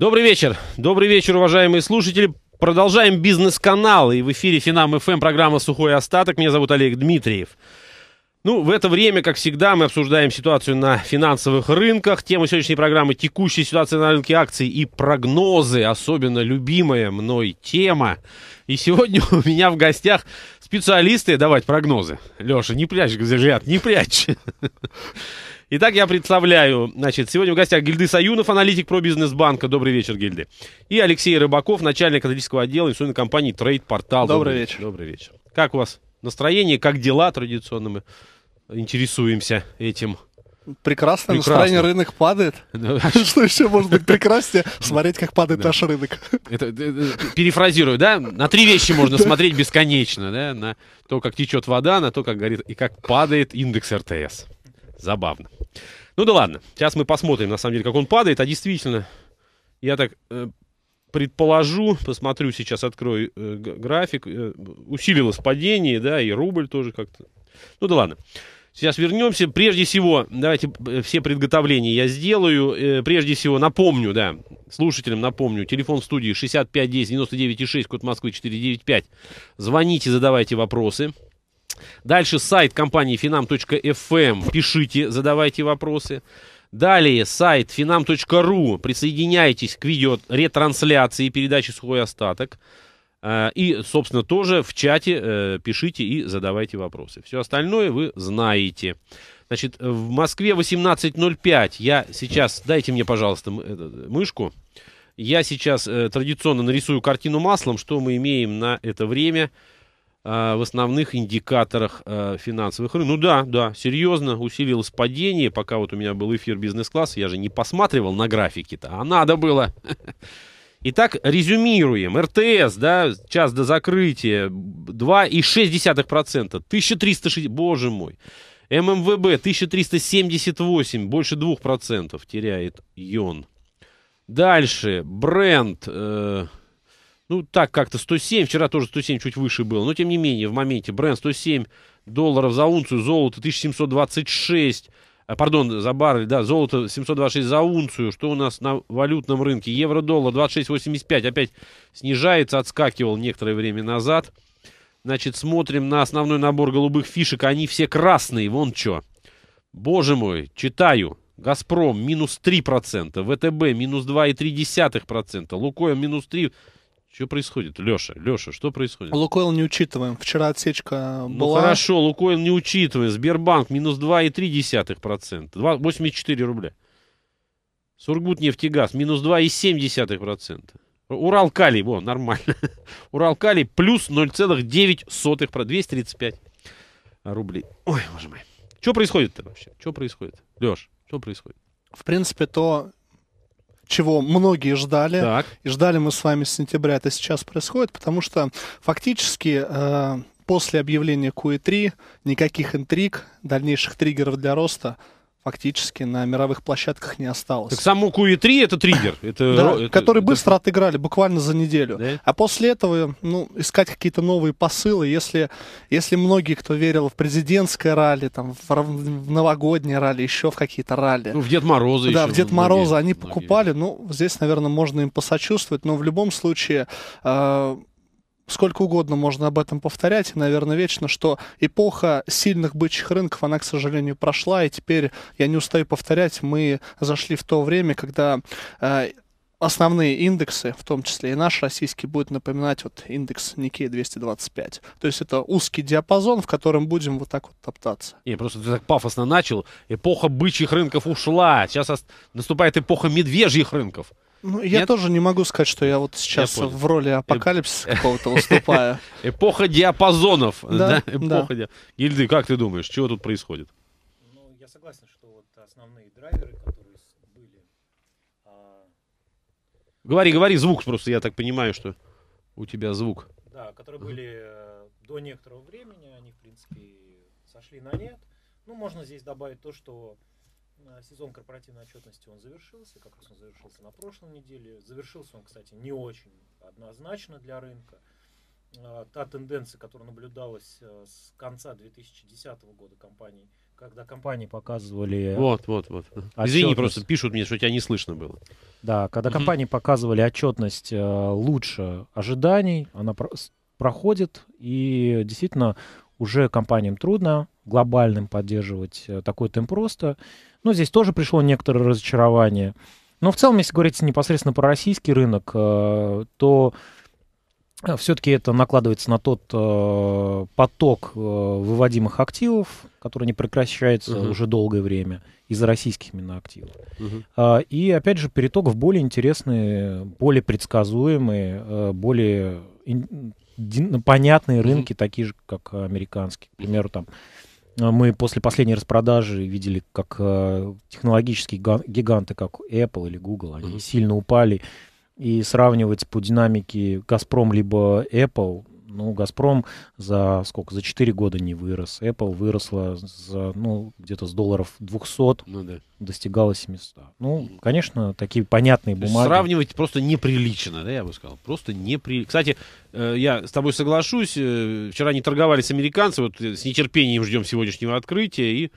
Добрый вечер. Добрый вечер, уважаемые слушатели. Продолжаем бизнес-канал. И в эфире Финам ФМ программа «Сухой остаток». Меня зовут Олег Дмитриев. Ну, в это время, как всегда, мы обсуждаем ситуацию на финансовых рынках. Тема сегодняшней программы – текущая ситуация на рынке акций и прогнозы. Особенно любимая мной тема. И сегодня у меня в гостях специалисты давать прогнозы. Леша, не прячь, говорят, не прячь. Итак, я представляю, значит, сегодня в гостях Гильды Саюнов, аналитик про бизнес-банка. Добрый вечер, Гильды. И Алексей Рыбаков, начальник аналитического отдела инвестиционной компании Trade Portal. Добрый, Добрый вечер. Добрый вечер. Как у вас настроение, как дела традиционно мы интересуемся этим? Прекрасно, Прекрасно. настроение рынок падает. Что еще может быть прекраснее? Смотреть, как падает наш рынок. Э, э, перефразирую, да? На три вещи можно смотреть бесконечно, да? На то, как течет вода, на то, как горит и как падает индекс РТС. Забавно. Ну да ладно, сейчас мы посмотрим, на самом деле, как он падает. А действительно, я так э, предположу, посмотрю сейчас, открою э, график, э, усилилось падение, да, и рубль тоже как-то. Ну да ладно. Сейчас вернемся. Прежде всего, давайте э, все приготовления я сделаю. Э, прежде всего, напомню, да, слушателям напомню, телефон студии 6510 99 6, код Москвы 495. Звоните, задавайте вопросы. Дальше сайт компании finam.fm. Эм. Пишите, задавайте вопросы. Далее сайт finam.ru. Присоединяйтесь к видео ретрансляции передачи «Сухой остаток». А, и, собственно, тоже в чате э, пишите и задавайте вопросы. Все остальное вы знаете. Значит, в Москве 18.05. Я сейчас... Дайте мне, пожалуйста, мышку. Я сейчас э, традиционно нарисую картину маслом, что мы имеем на это время. Э, в основных индикаторах э, финансовых рынков. Ну да, да, серьезно усилилось падение. Пока вот у меня был эфир бизнес-класса, я же не посматривал на графики-то, а надо было. Итак, резюмируем. РТС, да, час до закрытия 2,6%, 1360, боже мой. ММВБ 1378, больше 2% теряет Йон. Дальше, бренд, э, ну, так как-то 107, вчера тоже 107 чуть выше было, но тем не менее, в моменте бренд 107 долларов за унцию, золото 1726, а, э, пардон, за баррель, да, золото 726 за унцию, что у нас на валютном рынке, евро-доллар 26.85, опять снижается, отскакивал некоторое время назад, значит, смотрим на основной набор голубых фишек, они все красные, вон что, боже мой, читаю, «Газпром» минус 3%, «ВТБ» минус 2,3%, «Лукойл» минус 3%, что происходит? Леша, Леша, что происходит? Лукойл не учитываем. Вчера отсечка ну, была. Ну хорошо, Лукойл не учитываем. Сбербанк минус 2,3%. 84 рубля. Сургут нефтегаз минус 2,7%. Урал калий, во, нормально. Урал калий плюс 0,9%. 235 рублей. Ой, боже мой. Что происходит-то вообще? Что происходит? Леш, что происходит? В принципе, то, чего многие ждали. Так. И ждали мы с вами с сентября. Это сейчас происходит, потому что фактически э, после объявления QE3 никаких интриг, дальнейших триггеров для роста – фактически на мировых площадках не осталось. Так саму QE3 это триггер. Это, да, это, который это... быстро отыграли, буквально за неделю. Да? А после этого ну, искать какие-то новые посылы. Если, если многие, кто верил в президентское ралли, там, в, в новогоднее ралли, еще в какие-то ралли. Ну, в Дед Мороза Да, еще в Дед Мороза многие, они многие. покупали. Ну, здесь, наверное, можно им посочувствовать. Но в любом случае... Э сколько угодно можно об этом повторять, и, наверное, вечно, что эпоха сильных бычьих рынков, она, к сожалению, прошла, и теперь, я не устаю повторять, мы зашли в то время, когда э, основные индексы, в том числе и наш российский, будет напоминать вот индекс Никей 225. То есть это узкий диапазон, в котором будем вот так вот топтаться. Не, просто ты так пафосно начал. Эпоха бычьих рынков ушла. Сейчас наступает эпоха медвежьих рынков. Ну, я Нет? тоже не могу сказать, что я вот сейчас я в роли апокалипсиса какого-то выступаю. Эпоха диапазонов. эпоха диапазонов. Гильды, как ты думаешь, чего тут происходит? Ну, я согласен, что вот основные драйверы, которые были... А, говори, говори, звук просто, я так понимаю, что у тебя звук. Да, которые были э, до некоторого времени, они, в принципе, сошли на нет. Ну, можно здесь добавить то, что а, сезон корпоративной отчетности он завершился, как раз он завершился на прошлой неделе. Завершился он, кстати, не очень однозначно для рынка. А, та тенденция, которая наблюдалась э, с конца 2010 года компаний, когда компании показывали... Вот, вот, вот. Отчетность. Извини, просто пишут мне, что тебя не слышно было. Да, когда угу. компании показывали отчетность э, лучше ожиданий, она проходит, и действительно уже компаниям трудно глобальным поддерживать э, такой темп роста. Но ну, здесь тоже пришло некоторое разочарование. Но в целом, если говорить непосредственно про российский рынок, э, то э, все-таки это накладывается на тот э, поток выводимых активов, который не прекращается uh-huh. уже долгое время из-за российских именно активов. Uh-huh. и опять же, переток в более интересные, более предсказуемые, более понятные рынки, uh-huh. такие же, как американские. К примеру, там а мы после последней распродажи видели, как э, технологические гиганты, как Apple или Google, они mm-hmm. сильно упали. И сравнивать по динамике Газпром либо Apple, ну, «Газпром» за сколько? За 4 года не вырос. Apple выросла за, ну, где-то с долларов 200. Ну, да. Достигала 700. Ну, конечно, такие понятные То бумаги. Сравнивать просто неприлично, да, я бы сказал. Просто неприлично. Кстати, э, я с тобой соглашусь. Э, вчера не торговались американцы. Вот э, с нетерпением ждем сегодняшнего открытия. И,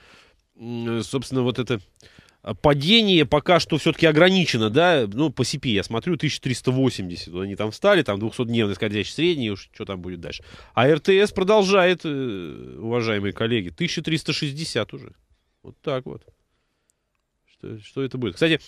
собственно, вот это падение пока что все-таки ограничено, да, ну, по CP я смотрю, 1380, вот они там встали, там 200-дневный скользящий средний, уж что там будет дальше. А РТС продолжает, э, уважаемые коллеги, 1360 уже. Вот так вот. Что, что это будет? Кстати,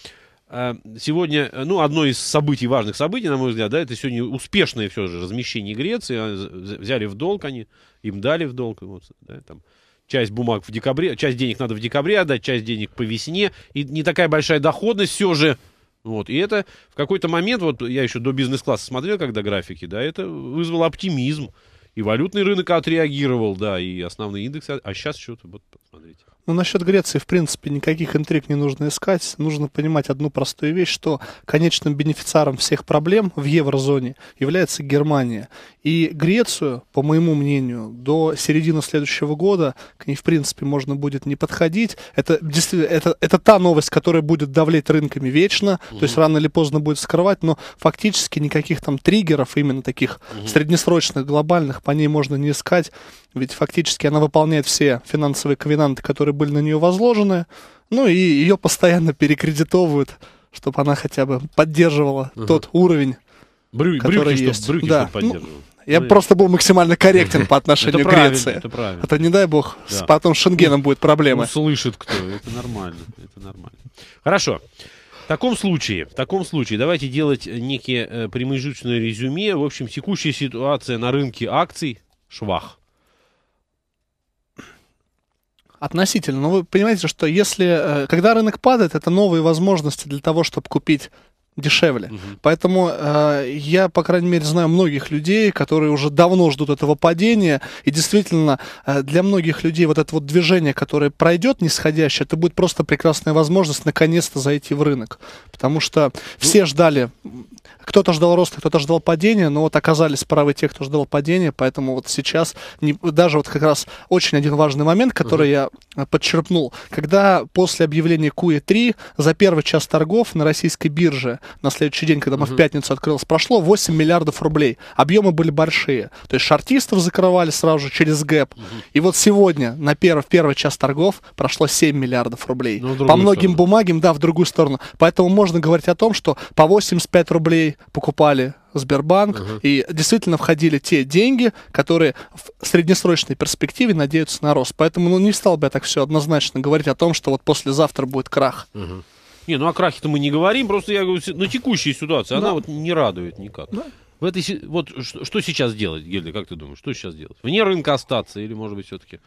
а, сегодня, ну, одно из событий, важных событий, на мой взгляд, да, это сегодня успешное все же размещение Греции, а, взяли в долг они, им дали в долг, вот, да, там, часть бумаг в декабре, часть денег надо в декабре отдать, часть денег по весне, и не такая большая доходность все же. Вот, и это в какой-то момент, вот я еще до бизнес-класса смотрел, когда графики, да, это вызвало оптимизм. И валютный рынок отреагировал, да, и основные индексы. А сейчас что-то, вот, посмотрите. Но ну, насчет Греции, в принципе, никаких интриг не нужно искать. Нужно понимать одну простую вещь, что конечным бенефициаром всех проблем в еврозоне является Германия. И Грецию, по моему мнению, до середины следующего года к ней, в принципе, можно будет не подходить. Это, действительно, это, это та новость, которая будет давлеть рынками вечно, угу. то есть рано или поздно будет скрывать, но фактически никаких там триггеров именно таких угу. среднесрочных, глобальных по ней можно не искать ведь фактически она выполняет все финансовые ковенанты, которые были на нее возложены, ну и ее постоянно перекредитовывают, чтобы она хотя бы поддерживала угу. тот уровень, Брю, который брюки, есть. Чтоб, брюки, да. Ну, я ну, просто был максимально корректен по отношению к Греции. Это правильно. А то, не дай бог, да. с потом с Шенгеном ну, будет проблема. Ну, слышит кто. Это нормально. Это нормально. Хорошо. В таком случае, в таком случае, давайте делать некие э, прямоизжечное резюме. В общем, текущая ситуация на рынке акций швах. Относительно. но ну, вы понимаете, что если... Э, когда рынок падает, это новые возможности для того, чтобы купить дешевле. Угу. Поэтому э, я, по крайней мере, знаю многих людей, которые уже давно ждут этого падения. И действительно, э, для многих людей вот это вот движение, которое пройдет нисходящее, это будет просто прекрасная возможность наконец-то зайти в рынок. Потому что ну все ждали, кто-то ждал роста, кто-то ждал падения, но вот оказались правы те, кто ждал падения. Поэтому вот сейчас, не, даже вот как раз очень один важный момент, который угу. я э, подчеркнул, Когда после объявления QE3 за первый час торгов на российской бирже на следующий день, когда мы угу. в пятницу открылось, прошло 8 миллиардов рублей. Объемы были большие. То есть шартистов закрывали сразу же через гэп. Угу. И вот сегодня, на перв, первый час торгов, прошло 7 миллиардов рублей. Ну, по многим сторону. бумагам, да, в другую сторону. Поэтому можно говорить о том, что по 85 рублей покупали Сбербанк, uh-huh. и действительно входили те деньги, которые в среднесрочной перспективе надеются на рост. Поэтому ну, не стал бы я так все однозначно говорить о том, что вот послезавтра будет крах. Uh-huh. Не, ну о крахе-то мы не говорим, просто я говорю, на текущей ситуации да. она вот не радует никак. Да. В этой, вот что, что сейчас делать, Гельда, как ты думаешь, что сейчас делать? Вне рынка остаться или, может быть, все-таки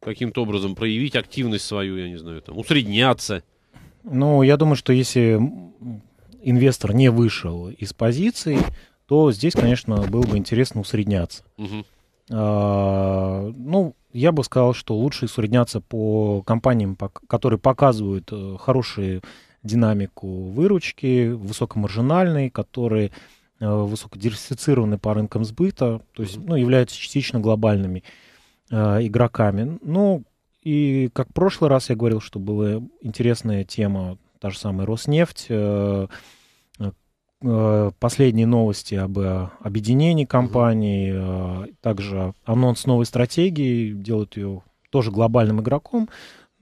каким-то образом проявить активность свою, я не знаю, там, усредняться? Ну, я думаю, что если инвестор не вышел из позиции, то здесь, конечно, было бы интересно усредняться. Угу. А, ну, я бы сказал, что лучше усредняться по компаниям, которые показывают э, хорошие динамику выручки, высокомаржинальный, который э, высокодиверсифицированы по рынкам сбыта, то есть ну, являются частично глобальными э, игроками. Ну, и как в прошлый раз я говорил, что была интересная тема, та же самая Роснефть, э, э, последние новости об э, объединении компаний, э, также анонс новой стратегии, делают ее тоже глобальным игроком.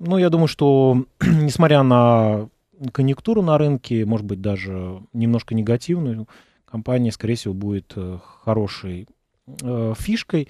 Ну, я думаю, что, несмотря на конъюнктуру на рынке, может быть, даже немножко негативную, компания, скорее всего, будет э, хорошей э, фишкой.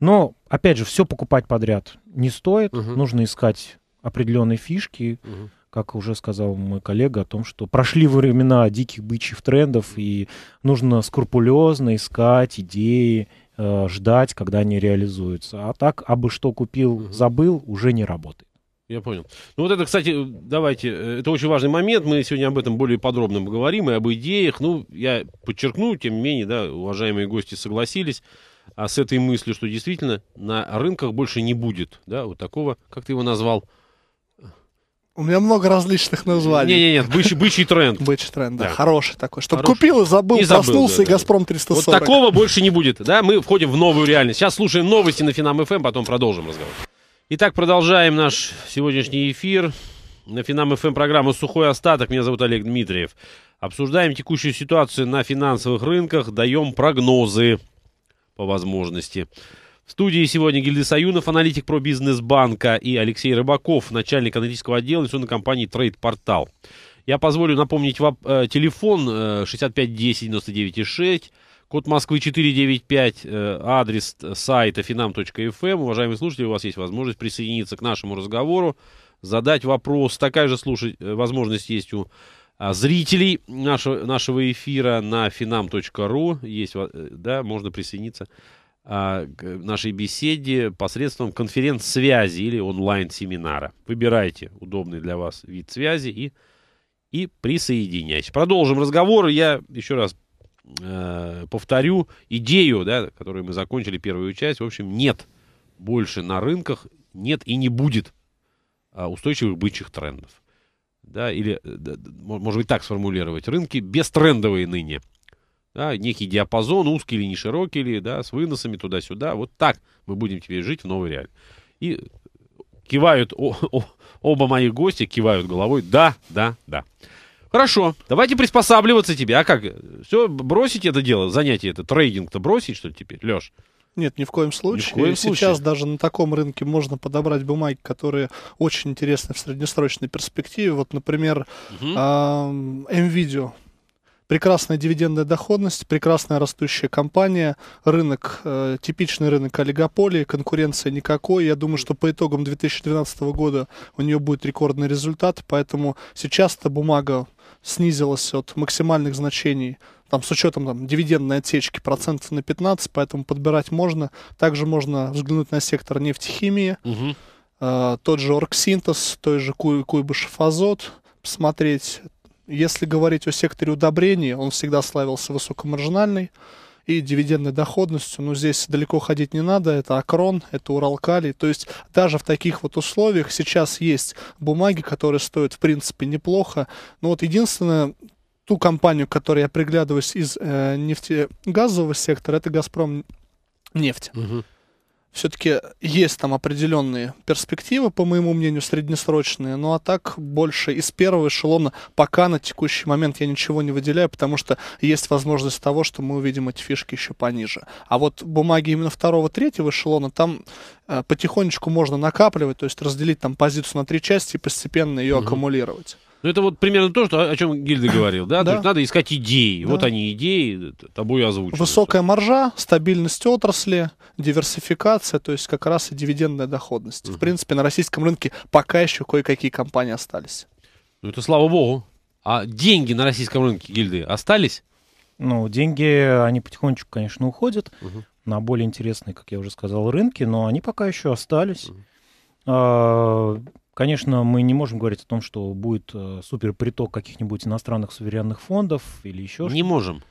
Но, опять же, все покупать подряд не стоит. Угу. Нужно искать определенные фишки. Угу. Как уже сказал мой коллега о том, что прошли времена диких бычьих трендов, и нужно скрупулезно искать идеи, э, ждать, когда они реализуются. А так, абы что купил, забыл, уже не работает. Я понял. Ну вот это, кстати, давайте, э, это очень важный момент, мы сегодня об этом более подробно поговорим и об идеях. Ну, я подчеркну, тем не менее, да, уважаемые гости согласились а с этой мыслью, что действительно на рынках больше не будет, да, вот такого, как ты его назвал, у меня много различных названий. Не-не-не, бычий, бычий тренд. Бычий тренд, да, да. хороший такой. Чтобы купил и забыл, и забыл проснулся, да, и «Газпром» 340. Вот такого больше не будет, да? Мы входим в новую реальность. Сейчас слушаем новости на Финам-ФМ, эм, потом продолжим разговор. Итак, продолжаем наш сегодняшний эфир. На Финам ФМ эм программа «Сухой остаток». Меня зовут Олег Дмитриев. Обсуждаем текущую ситуацию на финансовых рынках, даем прогнозы по возможности. В студии сегодня Гильды Саюнов, аналитик про бизнес-банка, и Алексей Рыбаков, начальник аналитического отдела инвестиционной компании Trade Portal. Я позволю напомнить вам э, телефон 6510 99 6 Код Москвы 495, э, адрес э, сайта finam.fm. Эм. Уважаемые слушатели, у вас есть возможность присоединиться к нашему разговору, задать вопрос. Такая же слушать, э, возможность есть у а, зрителей нашего, нашего эфира на finam.ru. Есть, да, можно присоединиться а, к нашей беседе посредством конференц-связи или онлайн-семинара. Выбирайте удобный для вас вид связи и, и присоединяйтесь. Продолжим разговор. Я еще раз Э, повторю идею, да, которую мы закончили первую часть. В общем, нет больше на рынках, нет и не будет а, устойчивых бычьих трендов. Да, или, э, да, может быть, так сформулировать. Рынки бестрендовые ныне. Да, некий диапазон, узкий или не широкий, или, да, с выносами туда-сюда. Вот так мы будем теперь жить в новой реалии. И кивают, о, о, оба мои гости кивают головой. Да, да, да. Хорошо, давайте приспосабливаться тебе. А как? Все, бросить это дело, занятие это, трейдинг-то бросить, что ли, теперь, Леш? Нет, ни в коем случае. Ни в коем случае. Сейчас даже на таком рынке можно подобрать бумаги, которые очень интересны в среднесрочной перспективе. Вот, например, угу. NVIDIA прекрасная дивидендная доходность, прекрасная растущая компания, рынок, э, типичный рынок олигополии, конкуренция никакой. Я думаю, что по итогам 2012 года у нее будет рекордный результат, поэтому сейчас эта бумага снизилась от максимальных значений, там, с учетом там, дивидендной отсечки процентов на 15, поэтому подбирать можно. Также можно взглянуть на сектор нефтехимии, угу. э, тот же Оргсинтез, той же Куй, Куйбышев Азот, посмотреть. Если говорить о секторе удобрений, он всегда славился высокомаржинальный и дивидендной доходностью. Но ну, здесь далеко ходить не надо. Это Акрон, это Уралкали. То есть даже в таких вот условиях сейчас есть бумаги, которые стоят, в принципе, неплохо. Но вот единственное, ту компанию, к которой я приглядываюсь из э, нефтегазового сектора, это «Газпром нефть». Угу все-таки есть там определенные перспективы, по моему мнению, среднесрочные, ну а так больше из первого эшелона пока на текущий момент я ничего не выделяю, потому что есть возможность того, что мы увидим эти фишки еще пониже. А вот бумаги именно второго, третьего эшелона, там э, потихонечку можно накапливать, то есть разделить там позицию на три части и постепенно ее угу. аккумулировать. Ну, это вот примерно то, что, о чем Гильда говорил, да? да. То есть надо искать идеи. Да. Вот они, идеи, тобой озвучены. Высокая маржа, стабильность отрасли, диверсификация, то есть как раз и дивидендная доходность. Угу. В принципе, на российском рынке пока еще кое-какие компании остались. Ну, это слава богу. А деньги на российском рынке гильды остались? Ну, деньги, они потихонечку, конечно, уходят угу. на более интересные, как я уже сказал, рынки, но они пока еще остались. Угу. А Конечно, мы не можем говорить о том, что будет э, супер приток каких-нибудь иностранных суверенных фондов или еще что-то. Не можем.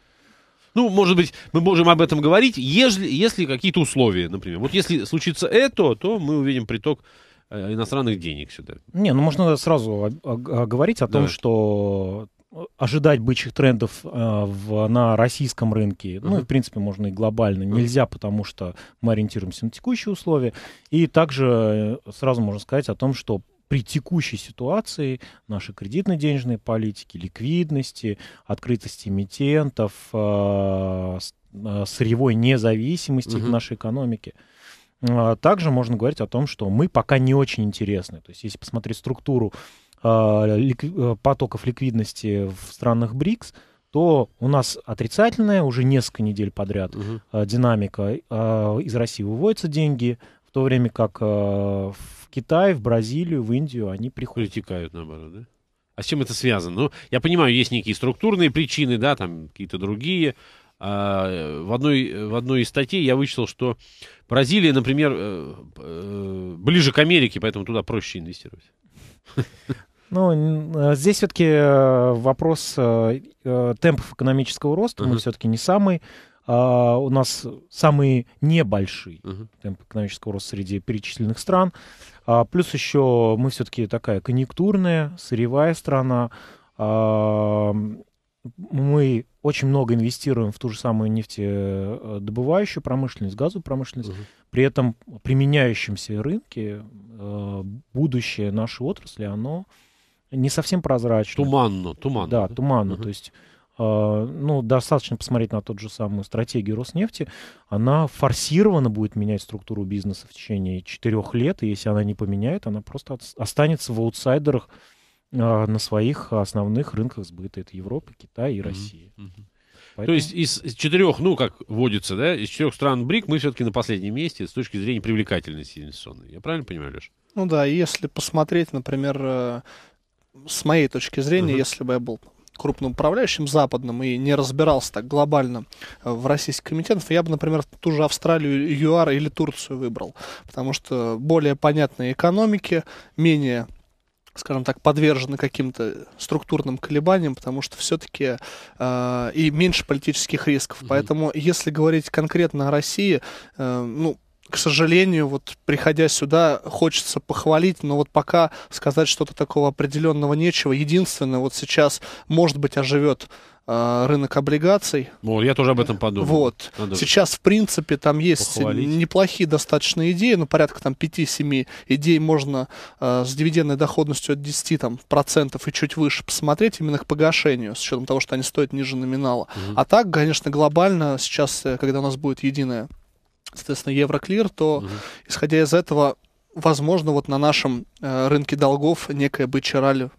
Ну, может быть, мы можем об этом говорить, ежели, если какие-то условия, например. Вот если случится это, то мы увидим приток э, иностранных денег сюда. Не, ну можно сразу говорить о том, да. что э, ожидать бычьих трендов э, в, на российском рынке, uh-huh. ну, и, в принципе, можно и глобально, нельзя, uh-huh. потому что мы ориентируемся на текущие условия. И также сразу можно сказать о том, что при текущей ситуации нашей кредитно-денежной политики, ликвидности, открытости эмитентов, а, а, сырьевой независимости угу. Uh нашей экономике. А, также можно говорить о том, что мы пока не очень интересны. То есть, если посмотреть структуру э, потоков ликвидности в странах БРИКС, то у нас отрицательная уже несколько недель подряд угу. динамика. Из России выводятся деньги, то время как э, в Китай, в Бразилию, в Индию они приходят. Утекают, наоборот, да? А с чем это связано? Ну, я понимаю, есть некие структурные причины, да, там какие-то другие. А в, одной, в одной из статей я вычитал, что Бразилия, например, э, э, ближе к Америке, поэтому туда проще инвестировать. Ну, здесь все-таки вопрос темпов экономического роста. Uh-huh. Мы все-таки не самый а, у нас самые небольшие угу. темпы экономического роста среди перечисленных стран. А, плюс еще мы все-таки такая конъюнктурная, сырьевая страна. А, мы очень много инвестируем в ту же самую нефтедобывающую промышленность, газовую промышленность. Угу. При этом применяющемся рынке э, будущее нашей отрасли, оно не совсем прозрачно. Туманно, туманно. Да, да? туманно. Угу. То есть а, ну, достаточно посмотреть на тот же самую стратегию Роснефти, она форсированно будет менять структуру бизнеса в течение четырех лет, и если она не поменяет, она просто останется в аутсайдерах а, на своих основных рынках сбыта. Это Европа, Китай и Россия. Поэтому... То есть из четырех, ну, как водится, да, из четырех стран БРИК мы все-таки на последнем месте с точки зрения привлекательности инвестиционной. Я правильно понимаю, Леша? Ну да, если посмотреть, например, э, с моей точки зрения, uh-huh. если бы я был крупным управляющим западным и не разбирался так глобально э, в российских комитетах, я бы, например, ту же Австралию, ЮАР или Турцию выбрал, потому что более понятные экономики, менее скажем так, подвержены каким-то структурным колебаниям, потому что все-таки э, и меньше политических рисков. Mm-hmm. Поэтому, если говорить конкретно о России, э, ну, к сожалению, вот приходя сюда, хочется похвалить, но вот пока сказать что-то такого определенного нечего. Единственное, вот сейчас, может быть, оживет э, рынок облигаций. Ну, я тоже об этом подумал. Вот. Надо сейчас, в принципе, там есть похвалить. неплохие достаточно идеи, ну, порядка там 5-7 идей можно э, с дивидендной доходностью от 10 там, процентов и чуть выше посмотреть именно к погашению, с учетом того, что они стоят ниже номинала. Угу. А так, конечно, глобально сейчас, э, когда у нас будет единая соответственно, Евроклир, то, угу. исходя из этого, возможно, вот на нашем э, рынке долгов некая бычераль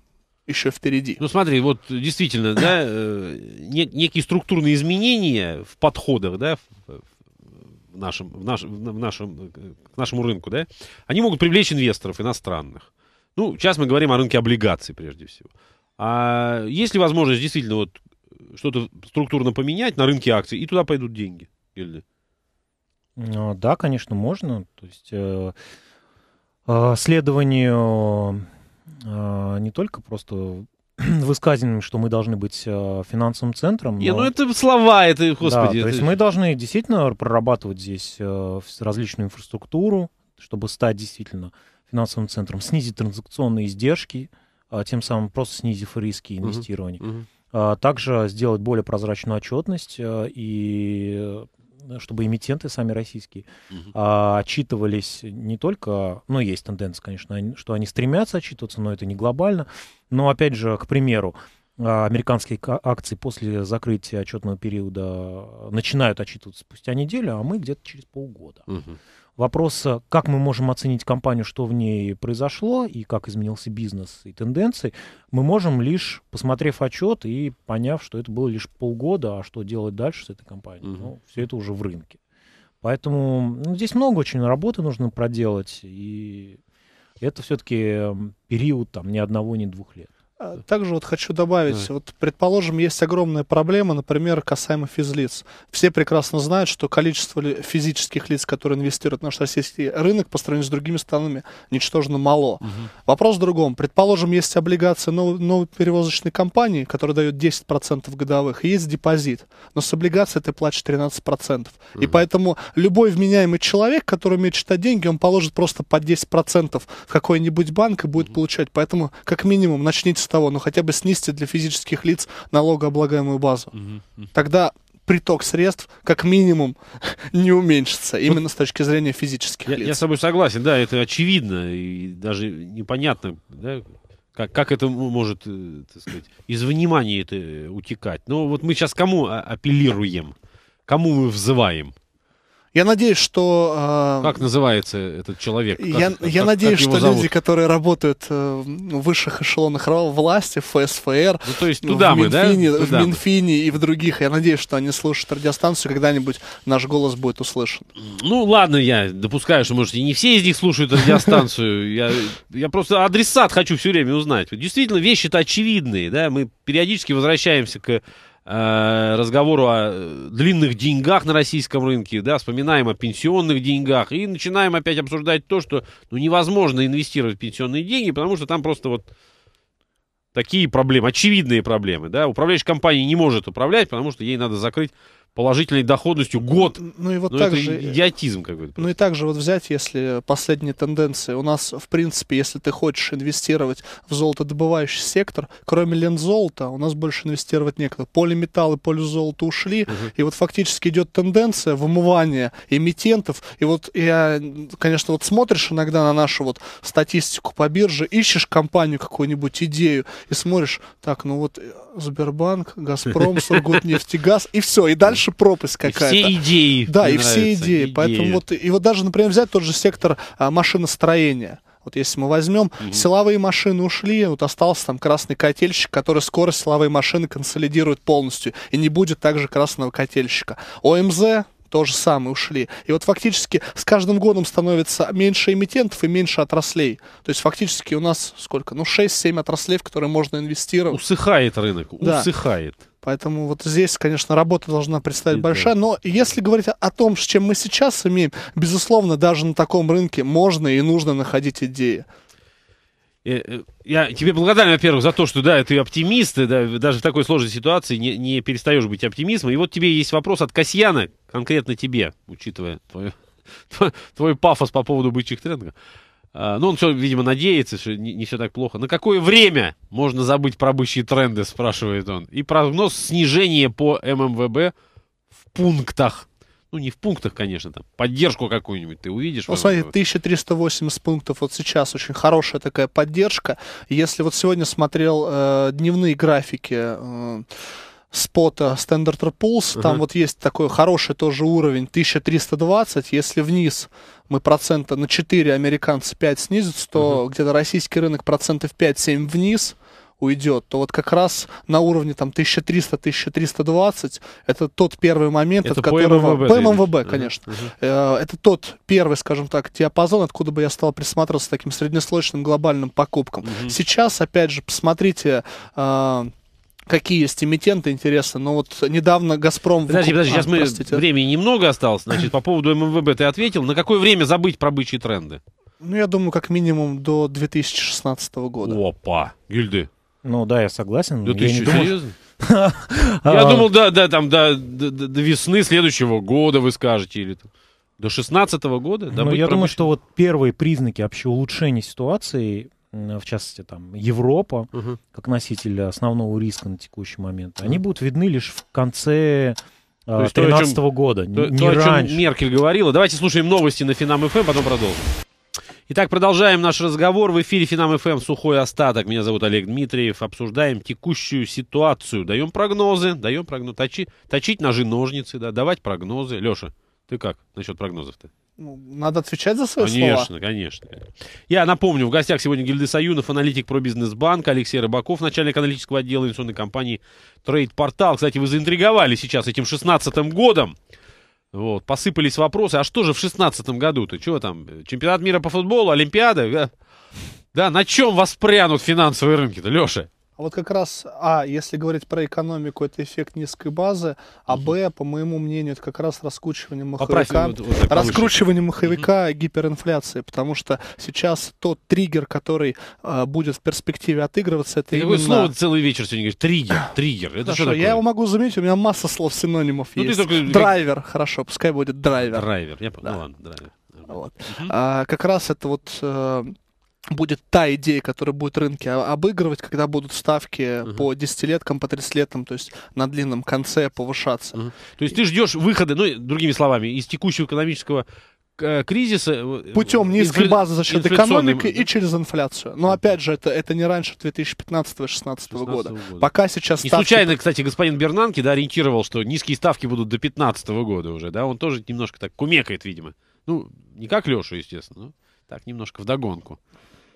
еще впереди. Ну смотри, вот действительно, да, э, некие структурные изменения в подходах, да, в, в нашем, в нашем, в нашем, к нашему рынку, да, они могут привлечь инвесторов иностранных. Ну, сейчас мы говорим о рынке облигаций прежде всего. А есть ли возможность действительно вот что-то структурно поменять на рынке акций, и туда пойдут деньги? Или... А, да, конечно, можно. То есть э, а, следование а, не только просто высказанным, что мы должны быть финансовым центром. Не, но... ну это слова, это, господи. Да, то есть мы должны действительно прорабатывать здесь э, различную инфраструктуру, чтобы стать действительно финансовым центром, снизить транзакционные издержки, тем самым просто снизив риски инвестирования. Uh-huh, Также сделать более прозрачную отчетность э, и чтобы эмитенты сами российские угу. а, отчитывались не только, ну есть тенденция, конечно, что они стремятся отчитываться, но это не глобально. Но опять же, к примеру, а, американские акции после закрытия отчетного периода а, начинают отчитываться спустя неделю, а мы где-то через полгода. Угу. Вопрос, а, как мы можем оценить компанию, что в ней произошло и как изменился бизнес и тенденции, мы можем лишь посмотрев отчет и поняв, что это было лишь полгода, а что делать дальше с этой компанией, угу. ну, все это уже в рынке. Поэтому ну, здесь много очень работы нужно проделать, и это все-таки период там ни одного, ни двух лет. А, также вот хочу добавить, да. вот предположим, есть огромная проблема, например, касаемо физлиц. Все прекрасно знают, что количество физических лиц, которые инвестируют в наш российский рынок по сравнению с другими странами, ничтожно мало. Угу. Вопрос в другом. Предположим, есть облигация нов- новой перевозочной компании, которая дает 10% годовых, и есть депозит. Но с облигацией ты платишь 13%. Угу. И поэтому любой вменяемый человек, который умеет считать деньги, он положит просто по 10% в какой-нибудь банк и будет угу. получать. Поэтому как минимум начните того, но хотя бы снизьте для физических лиц налогооблагаемую базу. Угу. Тогда приток средств как минимум не уменьшится, ну, именно ну, с точки зрения физических я, лиц. Я с тобой согласен, да, это очевидно и даже непонятно, да, как, как это может, э, так сказать, из внимания это э, утекать. Но вот мы сейчас кому а, апеллируем, кому мы взываем? Я надеюсь, что... Э, как называется этот человек? Как, я как, я как, надеюсь, как что зовут? люди, которые работают э, в высших эшелонах власти, в ФСФР, ну, то есть туда в, мы, Минфине, да? туда в Минфине мы. и в других, я надеюсь, что они слушают радиостанцию, когда-нибудь наш голос будет услышан. Ну, ладно, я допускаю, что, может, и не все из них слушают радиостанцию. Я, я просто адресат хочу все время узнать. Действительно, вещи-то очевидные, да, мы периодически возвращаемся к Э, разговору о э, длинных деньгах на российском рынке, да, вспоминаем о пенсионных деньгах и начинаем опять обсуждать то, что ну, невозможно инвестировать пенсионные деньги, потому что там просто вот такие проблемы, очевидные проблемы, да, управляющая компания не может управлять, потому что ей надо закрыть положительной доходностью год. Ну, ну и вот ну, так это же... идиотизм какой-то. Ну и также вот взять, если последние тенденции. У нас, в принципе, если ты хочешь инвестировать в золотодобывающий сектор, кроме лензолота, у нас больше инвестировать некуда. Полиметаллы, поле золота ушли, угу. и вот фактически идет тенденция вымывания эмитентов. И вот я, конечно, вот смотришь иногда на нашу вот статистику по бирже, ищешь компанию какую-нибудь, идею, и смотришь, так, ну вот Сбербанк, Газпром, Сургутнефтегаз, и все, и дальше дальше пропасть какая-то. И все идеи. Да, и все идеи. идеи. Поэтому вот, и вот даже, например, взять тот же сектор а, машиностроения. Вот если мы возьмем, mm силовые машины ушли, вот остался там красный котельщик, который скоро силовые машины консолидирует полностью, и не будет также красного котельщика. ОМЗ то же самое ушли. И вот фактически с каждым годом становится меньше эмитентов и меньше отраслей. То есть фактически у нас сколько? Ну, 6-7 отраслей, в которые можно инвестировать. Усыхает рынок, да. усыхает. Поэтому вот здесь, конечно, работа должна представить большая. Да. Но если говорить о том, с чем мы сейчас имеем, безусловно, даже на таком рынке можно и нужно находить идеи. Э, э, я тебе благодарен, во-первых, за то, что, да, ты оптимист, да, даже в такой сложной ситуации не, не перестаешь быть оптимистом. И вот тебе есть вопрос от Касьяна, конкретно тебе, учитывая твою, твой, твой пафос по поводу бычьих трендов. А, ну, он все, видимо, надеется, что не, не все так плохо. На какое время можно забыть про бычьи тренды, спрашивает он. И прогноз снижения по ММВБ в пунктах. Ну, не в пунктах, конечно, там. Поддержку какую-нибудь ты увидишь. Ну, смотри, 1380 пунктов вот сейчас. Очень хорошая такая поддержка. Если вот сегодня смотрел э, дневные графики... Э, спота Standard Pulse. Uh-huh. Там вот есть такой хороший тоже уровень 1320. Если вниз мы процента на 4, американцы 5 снизятся, то uh-huh. где-то российский рынок процентов 5-7 вниз уйдет, то вот как раз на уровне там 1300-1320 это тот первый момент, это от которого... По ММВБ, конечно. Uh-huh. Это тот первый, скажем так, диапазон, откуда бы я стал присматриваться к таким среднесрочным глобальным покупкам. Uh-huh. Сейчас, опять же, посмотрите а, какие есть эмитенты, интересно. Но вот недавно «Газпром» Подожди, подожди, сейчас а, мы... Времени немного осталось. Значит, по поводу ММВБ ты ответил. На какое время забыть про бычьи тренды? Ну, я думаю, как минимум до 2016 года. Опа! Гильды. Ну да, я согласен. Да я ты что, серьезно? Я а. думал, да, да, там, до весны следующего года вы скажете или там... До 16 года? Да, ну, я думаю, что вот первые признаки вообще улучшения ситуации в частности, там, Европа, угу. как носитель основного риска на текущий момент, они будут видны лишь в конце 2013 а, -го года, то, не то, раньше. о чем Меркель говорила. Давайте слушаем новости на Финам-ФМ, эм, потом продолжим. Итак, продолжаем наш разговор. В эфире Финам ФМ эм «Сухой остаток». Меня зовут Олег Дмитриев. Обсуждаем текущую ситуацию. Даем прогнозы, даем прогнозы. Точи, точить ножи-ножницы, да, давать прогнозы. Леша, ты как насчет прогнозов-то? Ну, надо отвечать за свои конечно, слова. Конечно, конечно. Я напомню, в гостях сегодня Гильды Союнов, аналитик про бизнес-банк, Алексей Рыбаков, начальник аналитического отдела инвестиционной компании Trade Portal. Кстати, вы заинтриговали сейчас этим 16-м годом. Вот, посыпались вопросы. А что же в 16-м году-то? Чего там? Чемпионат мира по футболу, Олимпиада? Да, на чем воспрянут финансовые рынки-то, Леша? А вот как раз, а, если говорить про экономику, это эффект низкой базы, а угу. б, по моему мнению, это как раз раскручивание маховика, вот, вот раскручивание маховика угу. гиперинфляции, потому что сейчас тот триггер, который э, будет в перспективе отыгрываться, это и именно... Вы слово целый вечер сегодня говорите, триггер, триггер, это хорошо, что такое? Я его могу заметить, у меня масса слов синонимов ну, есть. Такой... Драйвер, хорошо, пускай будет драйвер. Драйвер, я понял, да. ну ладно, драйвер. Вот. Угу. А, как раз это вот... Э, будет та идея, которая будет рынки обыгрывать, когда будут ставки угу. по десятилеткам, по тридцатилеткам, то есть на длинном конце повышаться. Угу. То есть ты ждешь выхода, ну, другими словами, из текущего экономического э, кризиса... Э, Путем низкой инфля... базы за счет инфляционной... экономики и через инфляцию. Но опять же, это, это не раньше 2015-2016 года. года. Пока сейчас... Не ставки... случайно, кстати, господин Бернанки да, ориентировал, что низкие ставки будут до 2015 года уже. да, Он тоже немножко так кумекает, видимо. Ну, не как Леша, естественно, но так немножко вдогонку.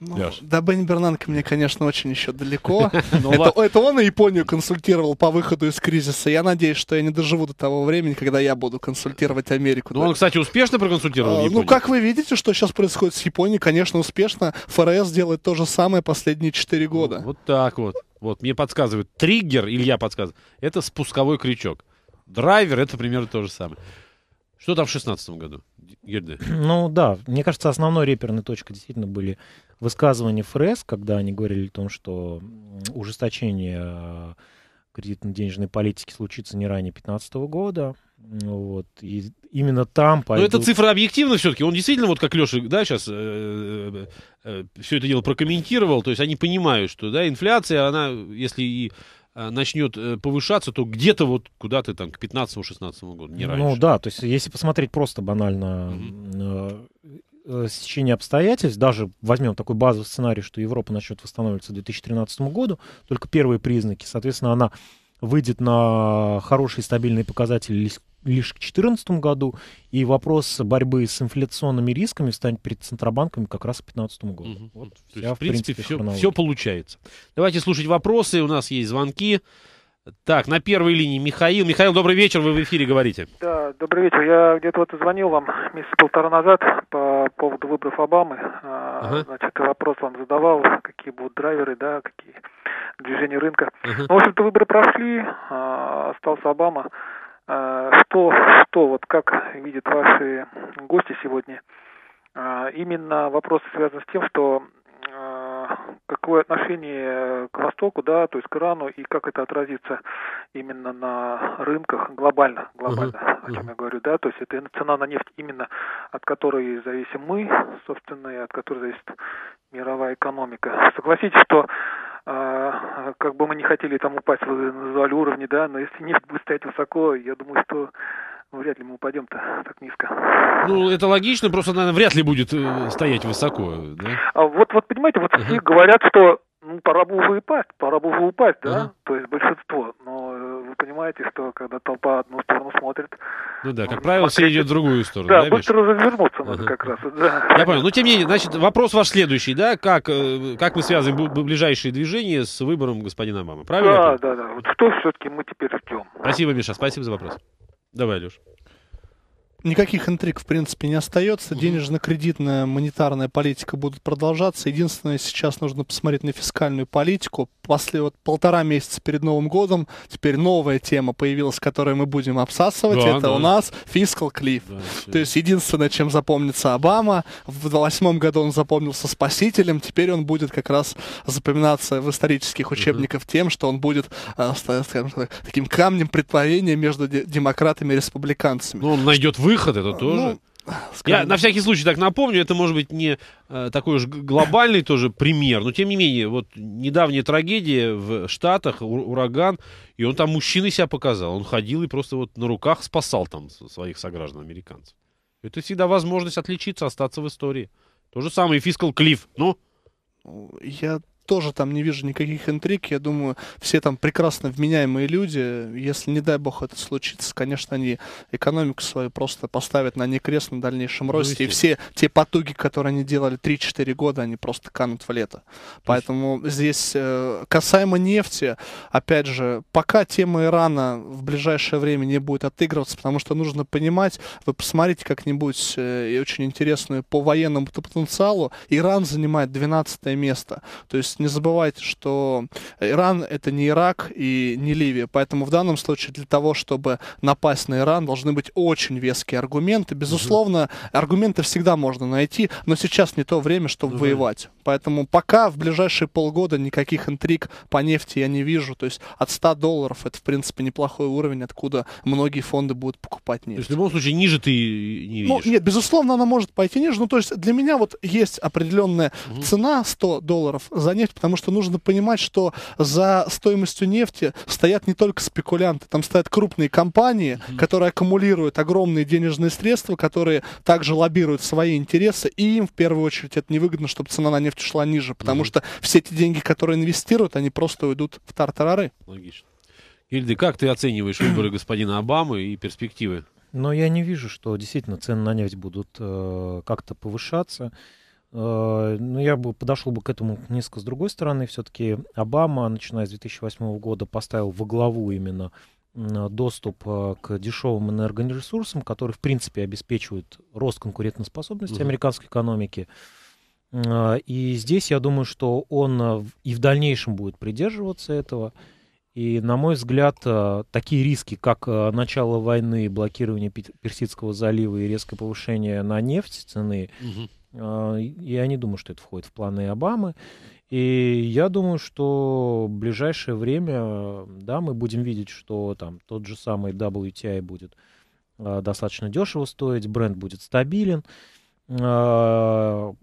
Ну, Леш. До Бенни Бернанка мне, конечно, очень еще далеко. Ну, это, он и Японию консультировал по выходу из кризиса. Я надеюсь, что я не доживу до того времени, когда я буду консультировать Америку. Ну, он, кстати, успешно проконсультировал а, ну, Японию. Ну, как вы видите, что сейчас происходит с Японией, конечно, успешно. ФРС делает то же самое последние 4 года. Вот так вот. Вот, мне подсказывают. Триггер, Илья подсказывает. Это спусковой крючок. Драйвер — это примерно то же самое. Что там в 2016 году, Герды? Ну да, мне кажется, основной реперной точкой действительно были высказывание ФРС, когда они говорили о том, что ужесточение а, кредитно-денежной политики случится не ранее 2015 года. Вот. И именно там пойдут... Но эта цифра объективна все-таки. Он действительно, вот как Леша, да, сейчас э, э, э, все это дело прокомментировал. То есть они понимают, что, да, инфляция, она, если и а, начнет повышаться, то где-то вот куда-то там к 15-16 году, не ну раньше. Ну да, то есть если посмотреть просто банально угу э, обстоятельств, даже возьмем такой базовый сценарий, что Европа начнет восстанавливаться к 2013 году, только первые признаки, соответственно, она выйдет на хорошие стабильные показатели лишь, к 2014 году, и вопрос борьбы с инфляционными рисками встанет перед Центробанками как раз к 2015 году. Угу. Вот вся, есть, в принципе, принципе все, все получается. Давайте слушать вопросы, у нас есть звонки. Так, на первой линии Михаил. Михаил, добрый вечер, вы в эфире говорите. Да, добрый вечер. Я где-то вот звонил вам месяц полтора назад по поводу выборов Обамы. А, ага. Значит, вопрос вам задавал, какие будут драйверы, да, какие движения рынка. Ага. Ну, в общем-то, выборы прошли, а, остался Обама. А, что, что, вот как видят ваши гости сегодня? Именно вопрос связан с тем, что какое отношение к Востоку, да, то есть к Ирану, и как это отразится именно на рынках глобально, глобально, uh-huh. о чем я говорю, да, то есть это цена на нефть именно от которой зависим мы, собственно, и от которой зависит мировая экономика. Согласитесь, что а, как бы мы не хотели там упасть, вы назвали уровни, да, но если нефть будет стоять высоко, я думаю, что вряд ли мы упадем-то так низко. Ну, это логично, просто, наверное, вряд ли будет э, стоять высоко, да? А вот, вот понимаете, вот uh-huh. говорят, что ну, пора бы уже упасть, пора бы уже упасть, да, uh-huh. то есть большинство, но э, вы понимаете, что когда толпа одну сторону смотрит... Ну да, как ну, правило, смотреть... все идет в другую сторону. Да, да быстро Миш? развернуться uh-huh. как раз. Да. Я понял. Ну, тем не менее, значит, вопрос ваш следующий, да? Как, э, как мы связываем ближайшие движения с выбором господина Обамы, правильно? Да, да, да. Вот что все-таки мы теперь ждем? Спасибо, Миша, спасибо за вопрос. Давай, Леш. Никаких интриг, в принципе, не остается. Денежно-кредитная, монетарная политика будут продолжаться. Единственное, сейчас нужно посмотреть на фискальную политику. После вот полтора месяца перед Новым годом теперь новая тема появилась, которую мы будем обсасывать. Да, Это да. у нас фискал клиф. Да, То есть единственное, чем запомнится Обама. В 2008 году он запомнился спасителем. Теперь он будет как раз запоминаться в исторических учебниках тем, что он будет, э, скажем так, таким камнем преткновения между демократами и республиканцами. Ну, он найдет вы выход это ну, тоже. Ну, Я на всякий случай так напомню, это может быть не э, такой уж глобальный тоже пример, но тем не менее, вот недавняя трагедия в Штатах, ураган, и он там мужчины себя показал, он ходил и просто вот на руках спасал там своих сограждан американцев. Это всегда возможность отличиться, остаться в истории. То же самое и фискал клифф, ну? ну я тоже там не вижу никаких интриг. Я думаю, все там прекрасно вменяемые люди. Если, не дай бог, это случится, конечно, они экономику свою просто поставят на некрест на дальнейшем ну, росте. Выйти. И все те потуги, которые они делали 3-4 года, они просто канут в лето. Поэтому здесь э, касаемо нефти, опять же, пока тема Ирана в ближайшее время не будет отыгрываться, потому что нужно понимать, вы посмотрите как-нибудь э, и очень интересную по военному потенциалу, Иран занимает 12 место. То есть плюс не забывайте, что Иран это не Ирак и не Ливия. Поэтому в данном случае для того, чтобы напасть на Иран, должны быть очень веские аргументы. Безусловно, угу. аргументы всегда можно найти, но сейчас не то время, чтобы угу. воевать. Поэтому пока в ближайшие полгода никаких интриг по нефти я не вижу. То есть от 100 долларов это, в принципе, неплохой уровень, откуда многие фонды будут покупать нефть. То есть в любом случае ниже ты не ну, видишь? Ну, нет, безусловно, она может пойти ниже. Ну, то есть для меня вот есть определенная угу. цена 100 долларов за нефть нефть, потому что нужно понимать, что за стоимостью нефти стоят не только спекулянты, там стоят крупные компании, mm-hmm. которые аккумулируют огромные денежные средства, которые также лоббируют свои интересы, и им в первую очередь это невыгодно, чтобы цена на нефть шла ниже, потому mm-hmm. что все эти деньги, которые инвестируют, они просто уйдут в тартарары. Логично. Ильды, как ты оцениваешь выборы господина Обамы и перспективы? Но я не вижу, что действительно цены на нефть будут э, как-то повышаться. Э, ну, я бы подошел бы к этому несколько с другой стороны. Все-таки Обама, начиная с 2008 года, поставил во главу именно доступ э, к дешевым энергоресурсам, которые, в принципе, обеспечивают рост конкурентоспособности угу. американской экономики. Э, и здесь я думаю, что он и в дальнейшем будет придерживаться этого. И, на мой взгляд, такие риски, как начало войны, блокирование Персидского залива и резкое повышение на нефть цены, угу а, я не думаю, что это входит в планы Обамы. И я думаю, что в ближайшее время, да, мы будем видеть, что там тот же самый WTI будет а, достаточно дешево стоить, бренд будет стабилен а,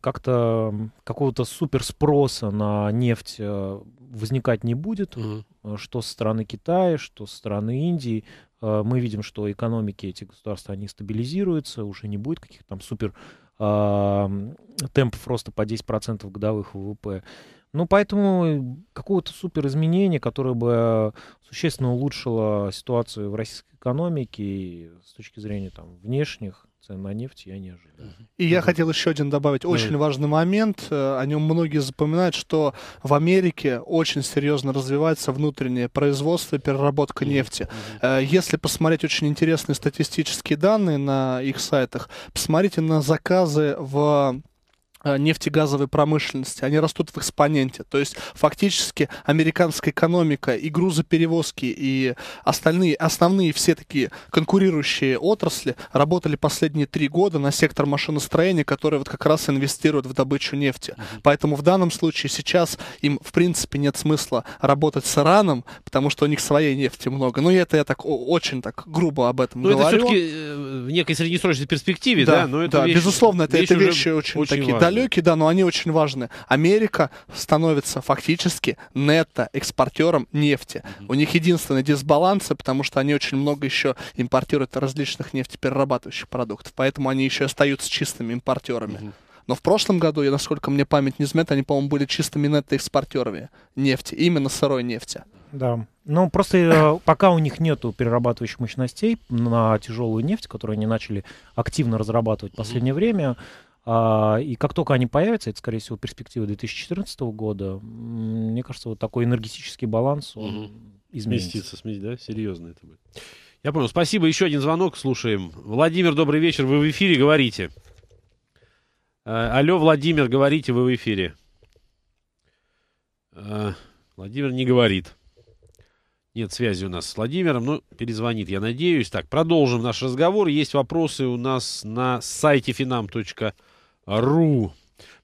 как-то какого-то супер спроса на нефть возникать не будет, угу. что со стороны Китая, что со стороны Индии. Мы видим, что экономики этих государств, они стабилизируются, уже не будет каких-то там супер темпов роста по 10% годовых ВВП. Ну, поэтому какого-то супер изменения, которое бы э, существенно улучшило ситуацию в российской экономике с точки зрения там, внешних цен на нефть я не ожидаю. И я хотел еще один добавить очень важный момент. Э, о нем многие запоминают, что в Америке очень серьезно развивается внутреннее производство и переработка нефти. Э, если посмотреть очень интересные статистические данные на их сайтах, посмотрите на заказы в Э, нефтегазовой промышленности, они растут в экспоненте. То есть фактически американская экономика и грузоперевозки и остальные, основные все такие конкурирующие отрасли работали последние три года на сектор машиностроения, который вот как раз инвестирует в добычу нефти. Поэтому в данном случае сейчас им в принципе нет смысла работать с Ираном, потому что у них своей нефти много. Но ну, это я так очень так грубо об этом но ну, говорю. это все-таки э, в некой среднесрочной перспективе, да? да? Но это да, вещь, безусловно, это вещь, это вещи очень, очень такие важные далекие, да, но они очень важны. Америка становится фактически нетто-экспортером нефти. У них единственные дисбалансы, потому что они очень много еще импортируют различных нефтеперерабатывающих продуктов, поэтому они еще остаются чистыми импортерами. Но в прошлом году, я, насколько мне память не изменяет, они, по-моему, были чистыми нетто-экспортерами нефти, именно сырой нефти. Да. Ну, просто э, пока у них нету перерабатывающих мощностей на тяжелую нефть, которую они начали активно разрабатывать в последнее время, а, и как только они появятся, это, скорее всего, перспектива 2014 года, мне кажется, вот такой энергетический баланс он угу. изменится. Сместится, да? Серьезно это будет. Я понял. Спасибо. Еще один звонок слушаем. Владимир, добрый вечер. Вы в эфире говорите. А, алло, Владимир, говорите, вы в эфире. А, Владимир не говорит. Нет связи у нас с Владимиром, но перезвонит, я надеюсь. Так, продолжим наш разговор. Есть вопросы у нас на сайте finam.com ру.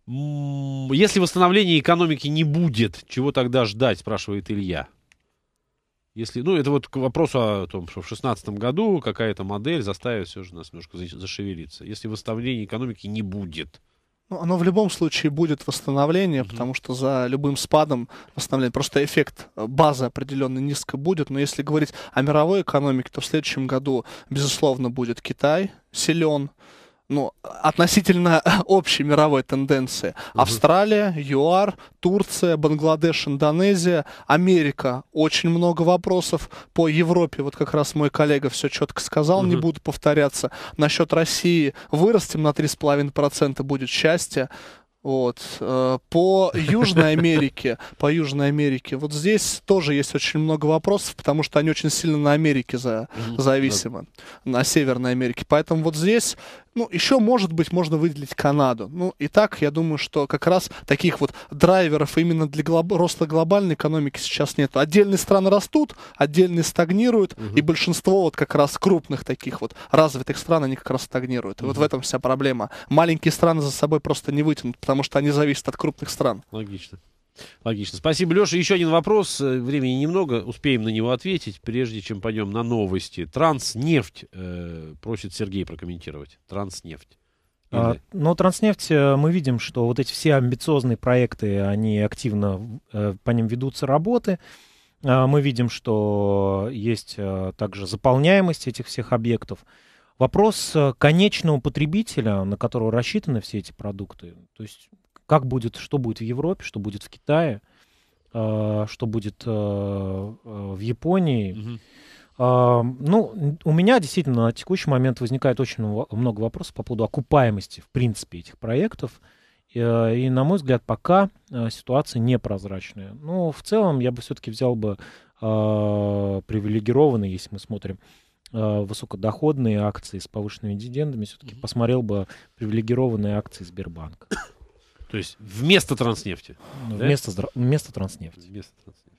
Если восстановления экономики не будет, чего тогда ждать, спрашивает Илья. Если, ну, это вот к вопросу о том, что в 2016 году какая-то модель заставит все же нас немножко зашевелиться. Если восстановления экономики не будет, ну, оно в любом случае будет восстановление, mm-hmm. потому что за любым спадом восстановление, просто эффект э, базы определенно низко будет, но если говорить о мировой экономике, то в следующем году, безусловно, будет Китай силен, ну, относительно общей мировой тенденции. Угу. Австралия, ЮАР, Турция, Бангладеш, Индонезия, Америка. Очень много вопросов по Европе. Вот как раз мой коллега все четко сказал, угу. не буду повторяться. Насчет России вырастем на 3,5%, будет счастье. Вот. Э, по Южной Америке, по Южной Америке, вот здесь тоже есть очень много вопросов, потому что они очень сильно на Америке за, зависимы, на Северной Америке. Поэтому вот здесь ну, еще, может быть, можно выделить Канаду. Ну, и так, я думаю, что как раз таких вот драйверов именно для глоб... роста глобальной экономики сейчас нет. Отдельные страны растут, отдельные стагнируют, угу. и большинство вот как раз крупных таких вот развитых стран, они как раз стагнируют. И угу. вот в этом вся проблема. Маленькие страны за собой просто не вытянут, потому что они зависят от крупных стран. Логично. Логично. Спасибо, Леша. Еще один вопрос. Э, времени немного. Успеем на него ответить, прежде чем пойдем на новости. Транснефть э, просит Сергей прокомментировать. Транснефть. А, Или... А, ну, но Транснефть, э, мы видим, что вот эти все амбициозные проекты, они активно, э, по ним ведутся работы. А, мы видим, что есть также заполняемость этих всех объектов. Вопрос конечного потребителя, на которого рассчитаны все эти продукты. То есть как будет, что будет в Европе, что будет в Китае, э, что будет э, э, в Японии. ну, у меня действительно на текущий момент возникает очень много вопросов по поводу окупаемости, в принципе, этих проектов. И, на мой взгляд, пока ситуация непрозрачная. Но ну, в целом я бы все-таки взял бы привилегированные, если мы смотрим, высокодоходные акции с повышенными дивидендами, все-таки посмотрел бы привилегированные акции Сбербанка. То есть вместо транснефти? Ну, вместо, да? вместо транснефти. Вместо транснефти.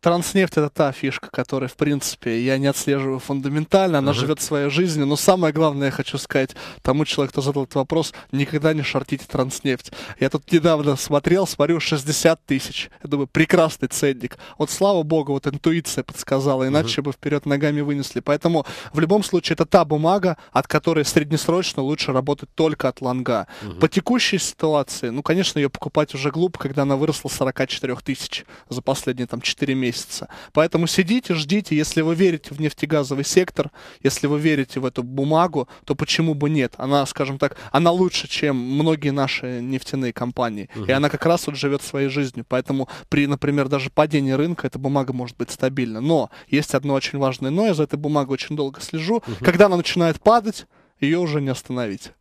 Транснефть это та фишка, которая, в принципе, я не отслеживаю фундаментально, она uh-huh. живет своей жизнью. Но самое главное, я хочу сказать тому человеку, кто задал этот вопрос, никогда не шортите транснефть. Я тут недавно смотрел, смотрю, 60 тысяч. Я думаю, прекрасный ценник. Вот слава богу, вот интуиция подсказала, иначе uh-huh. бы вперед ногами вынесли. Поэтому в любом случае это та бумага, от которой среднесрочно лучше работать только от лонга. Uh-huh. По текущей ситуации, ну, конечно, ее покупать уже глупо, когда она выросла 44 тысяч за последние там 4 месяца месяца. Поэтому сидите, ждите. Если вы верите в нефтегазовый сектор, если вы верите в эту бумагу, то почему бы нет? Она, скажем так, она лучше, чем многие наши нефтяные компании. Угу. И она как раз вот живет своей жизнью. Поэтому при, например, даже падении рынка эта бумага может быть стабильна. Но есть одно очень важное но. Я за этой бумагой очень долго слежу. Угу. Когда она начинает падать, ее уже не остановить.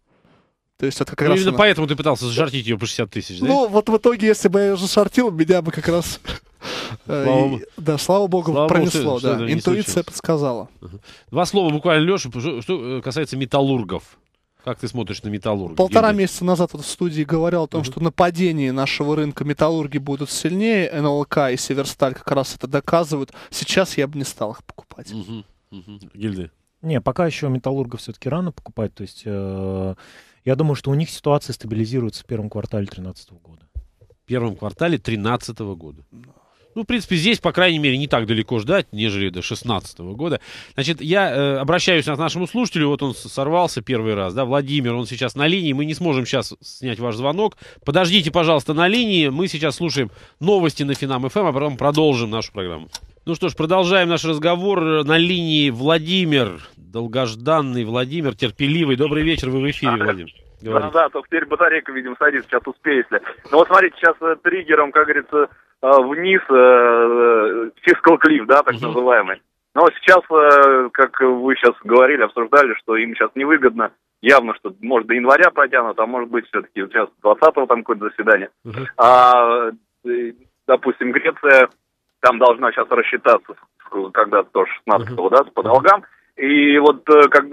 То есть это как ну, раз... Именно она... поэтому ты пытался зашортить ее по 60 тысяч, да? Ну, вот в итоге, если бы я ее зашортил, меня бы как раз... Э, да, слава богу, пронесло, да. Интуиция подсказала. Два слова буквально, Леша, что э, касается металлургов. Как ты смотришь на металлургов? Полтора месяца назад в студии говорил о том, uh-huh. что нападение нашего рынка металлурги будут сильнее. НЛК и Северсталь как раз это доказывают. Сейчас я бы не стал их покупать. Гильды. Не, пока еще металлургов все-таки рано покупать. То есть э, я думаю, что у них ситуация стабилизируется в первом квартале 2013 года. В первом квартале 2013 года. Ну. ну, в принципе, здесь, по крайней мере, не так далеко ждать, нежели до 2016 года. Значит, я э, обращаюсь к нашему слушателю, вот он сорвался первый раз, да, Владимир, он сейчас на линии, мы не сможем сейчас снять ваш звонок. Подождите, пожалуйста, на линии, мы сейчас слушаем новости на Финам-ФМ, эм, а потом продолжим нашу программу. Ну что ж, продолжаем наш разговор. На линии Владимир, долгожданный Владимир, терпеливый. Добрый вечер, вы в эфире, Владимир. Ну Говорите. Да, да, только теперь батарейка, видимо, садится, сейчас успею, если. Ну вот смотрите, сейчас э, триггером, как говорится, э, вниз фискал э, клиф, э, да, так угу. называемый. Но ну сейчас, э, как вы сейчас говорили, обсуждали, что им сейчас невыгодно, явно, что может до января протянут, а может быть все-таки сейчас 20-го там какое-то заседание. Угу. А, э, допустим, Греция там должна сейчас рассчитаться когда-то тоже 16 да, по долгам. И вот э, как,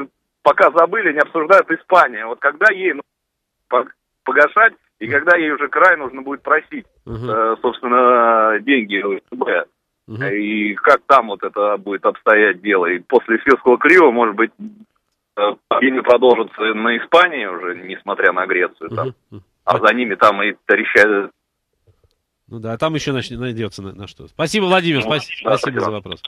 пока забыли, не обсуждают Испания. Вот когда ей нужно погашать, и когда ей уже край нужно будет просить, э, собственно, деньги у И как там вот это будет обстоять дело? И после Сирского крива, может быть, э, деньги продолжатся на Испании уже, несмотря на Грецию. Там. А за ними там и трещат ну да, а там еще нач... найдется на, на что. Спасибо, Владимир, ну, спасибо, да, спасибо да. за вопрос.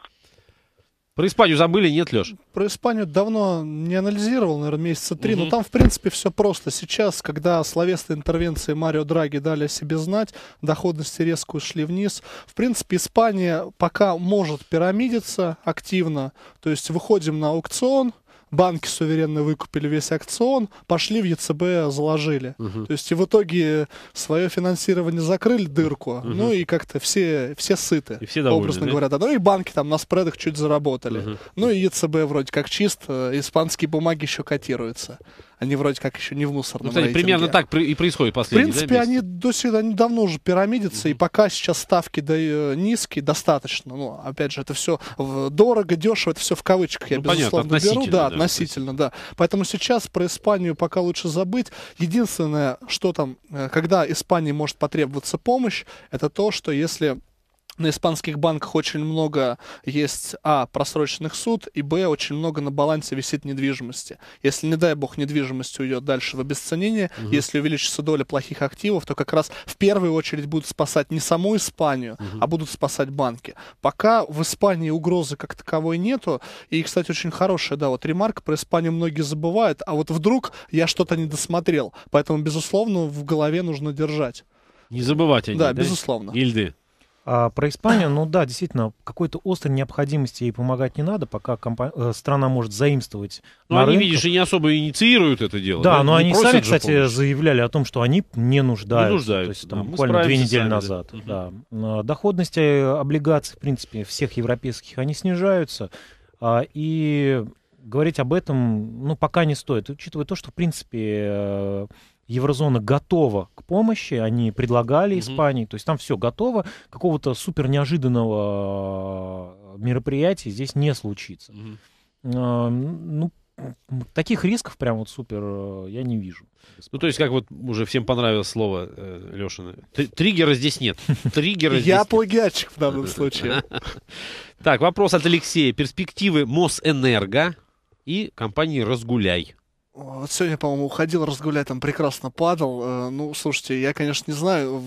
Про Испанию забыли, нет, Леш? Про Испанию давно не анализировал, наверное, месяца три, угу. но там, в принципе, все просто. Сейчас, когда словесные интервенции Марио Драги дали о себе знать, доходности резко ушли вниз. В принципе, Испания пока может пирамидиться активно, то есть выходим на аукцион, банки суверенно выкупили весь акцион, пошли в ЕЦБ, заложили. Угу. То есть и в итоге свое финансирование закрыли дырку, угу. ну и как-то все, все сыты, и все довольны, образно да? говоря. Да, ну и банки там на спредах чуть заработали. Угу. Ну и ЕЦБ вроде как чист, испанские бумаги еще котируются. Они вроде как еще не в мусорном ну, кстати, рейтинге. примерно так и происходит последние В принципе, да, они до сих пор, они давно уже пирамидятся, mm-hmm. и пока сейчас ставки да, э, низкие, достаточно. Ну, опять же, это все дорого, дешево, это все в кавычках, я ну, безусловно понятно, беру. Да, да, относительно, да. Поэтому сейчас про Испанию пока лучше забыть. Единственное, что там, э, когда Испании может потребоваться помощь, это то, что если на испанских банках очень много есть, а, просроченных суд, и, б, очень много на балансе висит недвижимости. Если, не дай бог, недвижимость уйдет дальше в обесценение, угу. если увеличится доля плохих активов, то как раз в первую очередь будут спасать не саму Испанию, угу. а будут спасать банки. Пока в Испании угрозы как таковой нету, и, кстати, очень хорошая, да, вот ремарка про Испанию многие забывают, а вот вдруг я что-то не досмотрел, поэтому, безусловно, в голове нужно держать. Не забывать о ней, да? Да, безусловно. Ильды. А, про Испанию, ну да, действительно, какой-то острой необходимости ей помогать не надо, пока компа- э, страна может заимствовать. Но ну, они, рынках. видишь, и не особо инициируют это дело. Да, да? но не они сами, кстати, помощь. заявляли о том, что они не нуждаются. Не нуждаются. То есть там, да, буквально две недели сами, назад. Да. Да. А, доходности э, облигаций, в принципе, всех европейских, они снижаются. А, и говорить об этом, ну, пока не стоит, учитывая то, что, в принципе, э, еврозона готова к помощи, они предлагали Испании, mm-hmm. то есть там все готово, какого-то супер неожиданного э, мероприятия здесь не случится. Mm-hmm. А, ну, таких рисков прям вот супер э, я не вижу. Ну, то есть, как вот уже всем понравилось слово э, Лешина. Триггера здесь нет. Триггера здесь Я плагиатчик в данном случае. Так, вопрос от Алексея. Перспективы Мосэнерго и компании «Разгуляй». Вот сегодня, по-моему, уходил разгулять, там прекрасно падал. Э, ну, слушайте, я, конечно, не знаю,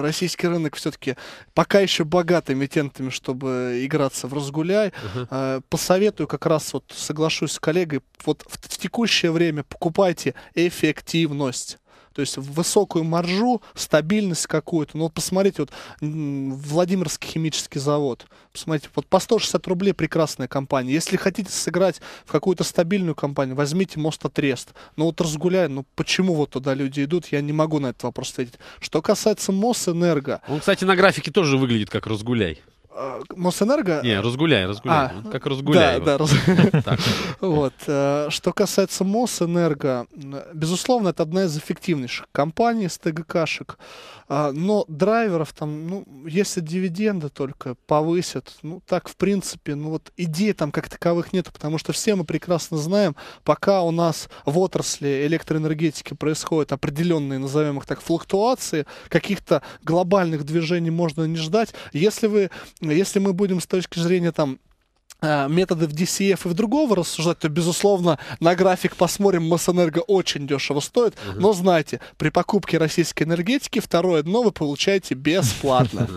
российский рынок все-таки пока еще богат эмитентами, чтобы играться в разгуляй. Uh-huh. Посоветую как раз, вот соглашусь с коллегой, вот в текущее время покупайте эффективность то есть высокую маржу, стабильность какую-то. Ну вот посмотрите, вот Владимирский химический завод, посмотрите, вот по 160 рублей прекрасная компания. Если хотите сыграть в какую-то стабильную компанию, возьмите Мостотрест. Ну вот разгуляй, ну почему вот туда люди идут, я не могу на этот вопрос ответить. Что касается Мосэнерго... Он, кстати, на графике тоже выглядит как разгуляй. Э, Мосэнерго... Не, разгуляй, разгуляй. А, как разгуляй. Да, вот. да, раз... вот. Э, что касается Мосэнерго, безусловно, это одна из эффективнейших компаний с ТГКшек. А, но драйверов там, ну, если дивиденды только повысят, ну, так, в принципе, ну, вот идей там как таковых нет, потому что все мы прекрасно знаем, пока у нас в отрасли электроэнергетики происходят определенные, назовем их так, флуктуации, каких-то глобальных движений можно не ждать. Если вы если мы будем с точки зрения там э, методов DCF и в другого рассуждать, то, безусловно, на график посмотрим, Мосэнерго очень дешево стоит, угу. но знайте, при покупке российской энергетики второе дно вы получаете бесплатно.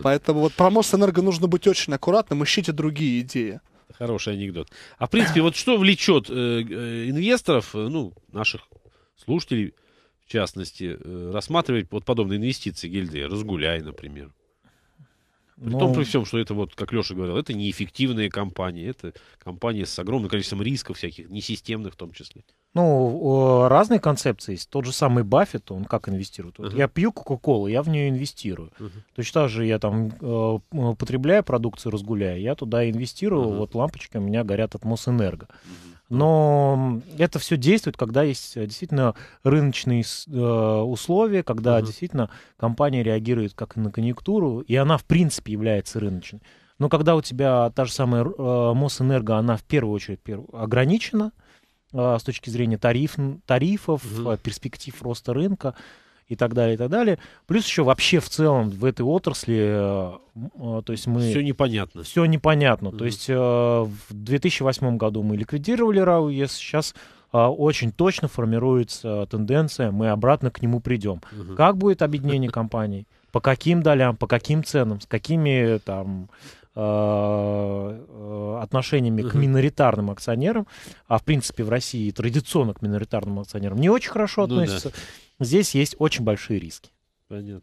Поэтому вот про Мосэнерго нужно быть очень аккуратным, ищите другие идеи. Хороший анекдот. А в принципе, вот что влечет э, э, инвесторов, ну, наших слушателей, в частности, рассматривать вот подобные инвестиции гильдии, разгуляй, например? При Но... том, ну, при всем, что это, вот, как Леша говорил, это неэффективные компании. Это компании с огромным количеством рисков всяких, несистемных в том числе. Ну, разные концепции есть. Тот же самый Баффет, он как инвестирует? uh-huh. Я пью Кока-Колу, я в нее инвестирую. Uh-huh. Точно так же я там э, продукцию, разгуляю, я туда инвестирую, uh-huh. вот лампочки у меня горят от Мосэнерго. Uh-huh. Но это все действует, когда есть э, действительно рыночные э, условия, когда угу. действительно компания реагирует как на конъюнктуру, и она в принципе является рыночной. Но когда у тебя та же самая э, Мосэнерго, она в первую очередь ограничена с точки зрения тариф, тарифов, угу. перспектив роста рынка, и так далее, и так далее. Плюс еще вообще в целом в этой отрасли, э, э, то есть мы... Все непонятно. Все непонятно. Mm-hmm. То есть э, в 2008 году мы ликвидировали РАУ, если сейчас очень точно формируется тенденция, мы обратно к нему придем. Угу. Как будет объединение компаний? По каким долям, по каким ценам, с какими там Э, э, отношениями угу. к миноритарным акционерам, а в принципе в России традиционно к миноритарным акционерам не очень хорошо относятся, ну, да. здесь есть очень большие риски. Понятно.